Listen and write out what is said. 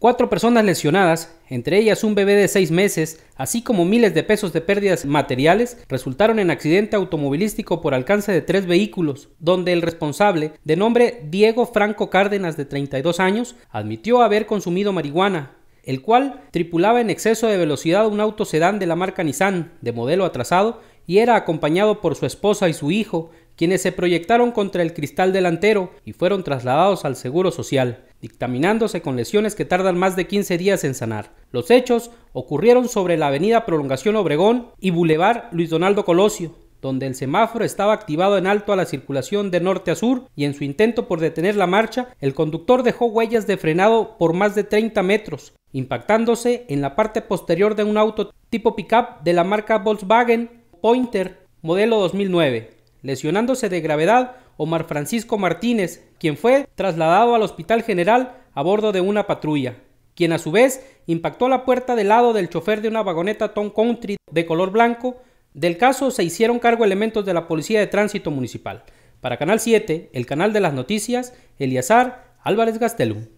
Cuatro personas lesionadas, entre ellas un bebé de seis meses, así como miles de pesos de pérdidas materiales, resultaron en accidente automovilístico por alcance de tres vehículos, donde el responsable, de nombre Diego Franco Cárdenas de 32 años, admitió haber consumido marihuana, el cual tripulaba en exceso de velocidad un auto sedán de la marca Nissan, de modelo atrasado, y era acompañado por su esposa y su hijo, quienes se proyectaron contra el cristal delantero y fueron trasladados al Seguro Social dictaminándose con lesiones que tardan más de 15 días en sanar. Los hechos ocurrieron sobre la avenida Prolongación Obregón y Boulevard Luis Donaldo Colosio, donde el semáforo estaba activado en alto a la circulación de norte a sur y en su intento por detener la marcha, el conductor dejó huellas de frenado por más de 30 metros, impactándose en la parte posterior de un auto tipo pickup de la marca Volkswagen Pointer modelo 2009, lesionándose de gravedad Omar Francisco Martínez, quien fue trasladado al Hospital General a bordo de una patrulla, quien a su vez impactó la puerta del lado del chofer de una vagoneta Tom Country de color blanco. Del caso se hicieron cargo elementos de la Policía de Tránsito Municipal. Para Canal 7, el canal de las noticias, Eliazar Álvarez Gastelum.